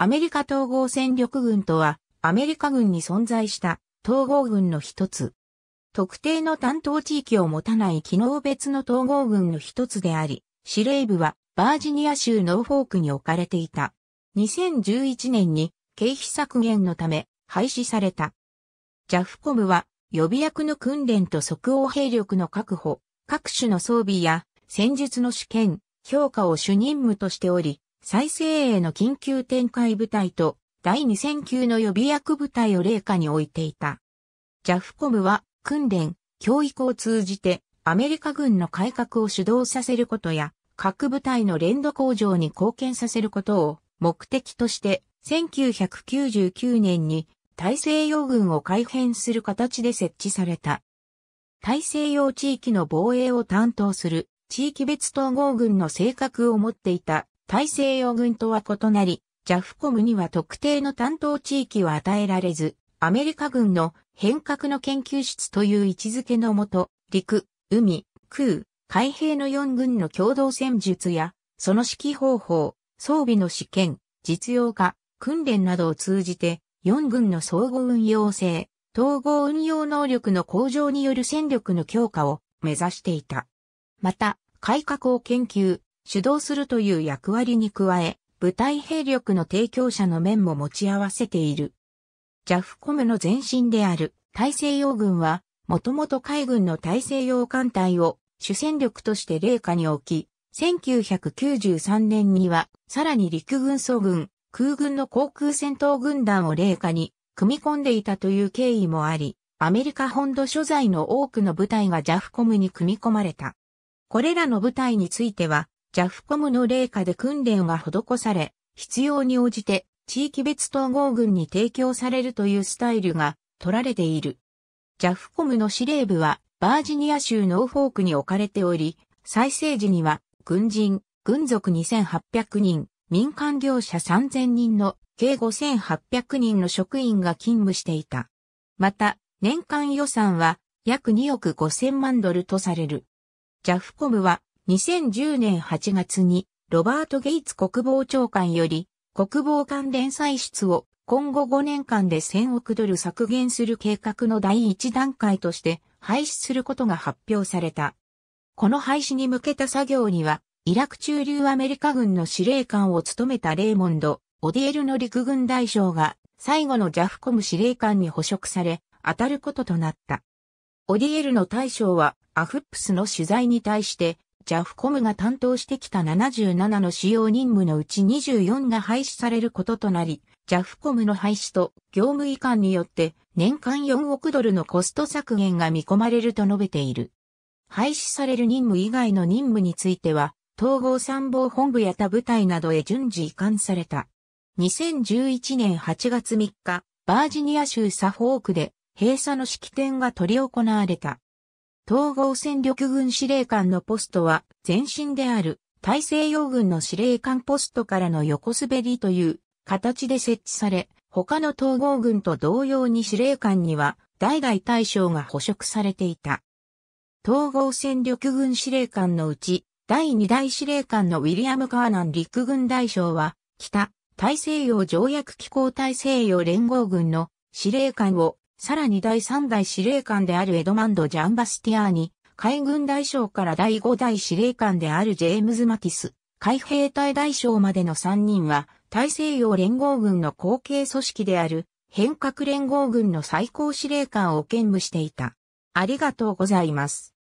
アメリカ統合戦力軍とは、アメリカ軍に存在した統合軍の一つ。特定の担当地域を持たない機能別の統合軍の一つであり、司令部はバージニア州ノーフォークに置かれていた。2011年に経費削減のため廃止された。ジャフコムは予備役の訓練と即応兵力の確保、各種の装備や戦術の試験、評価を主任務としており、再生への緊急展開部隊と第2戦級の予備役部隊を霊下に置いていた。ジャフコムは訓練、教育を通じてアメリカ軍の改革を主導させることや各部隊の連動向上に貢献させることを目的として1999年に大西洋軍を改編する形で設置された。大西洋地域の防衛を担当する地域別統合軍の性格を持っていた大西洋軍とは異なり、ジャフコムには特定の担当地域は与えられず、アメリカ軍の変革の研究室という位置づけのもと、陸、海、空、海兵の4軍の共同戦術や、その指揮方法、装備の試験、実用化、訓練などを通じて、4軍の総合運用性、統合運用能力の向上による戦力の強化を目指していた。また、改革を研究、主導するという役割に加え、部隊兵力の提供者の面も持ち合わせている。ジャフコムの前身である大西洋軍は、もともと海軍の大西洋艦隊を主戦力として霊下に置き、1993年にはさらに陸軍総軍、空軍の航空戦闘軍団を霊下に組み込んでいたという経緯もあり、アメリカ本土所在の多くの部隊がジャフコムに組み込まれた。これらの部隊については、ジャフコムの霊下で訓練が施され、必要に応じて地域別統合軍に提供されるというスタイルが取られている。ジャフコムの司令部はバージニア州ノーフォークに置かれており、再生時には軍人、軍属2800人、民間業者3000人の計5800人の職員が勤務していた。また、年間予算は約2億5000万ドルとされる。ジャフコムは2010年8月にロバート・ゲイツ国防長官より国防関連歳出を今後5年間で1000億ドル削減する計画の第1段階として廃止することが発表された。この廃止に向けた作業には、イラク中流アメリカ軍の司令官を務めたレーモンド・オディエルの陸軍大将が最後のジャフコム司令官に捕食され、当たることとなった。オディエルの大将はアフップスの取材に対して、ジャフコムが担当してきた77の主要任務のうち24が廃止されることとなり、ジャフコムの廃止と業務移管によって年間4億ドルのコスト削減が見込まれると述べている。廃止される任務以外の任務については、統合参謀本部や他部隊などへ順次移管された。2011年8月3日、バージニア州サフォークで閉鎖の式典が取り行われた。統合戦力軍司令官のポストは前身である大西洋軍の司令官ポストからの横滑りという形で設置され、他の統合軍と同様に司令官には代々大将が捕食されていた。統合戦力軍司令官のうち、第2代司令官のウィリアム・カーナン陸軍大将は、北、大西洋条約機構大西洋連合軍の司令官をさらに第3代司令官であるエドマンド・ジャンバスティアーニ、海軍大将から第5代司令官であるジェームズ・マティス、海兵隊大将までの3人は、大西洋連合軍の後継組織である、変革連合軍の最高司令官を兼務していた。ありがとうございます。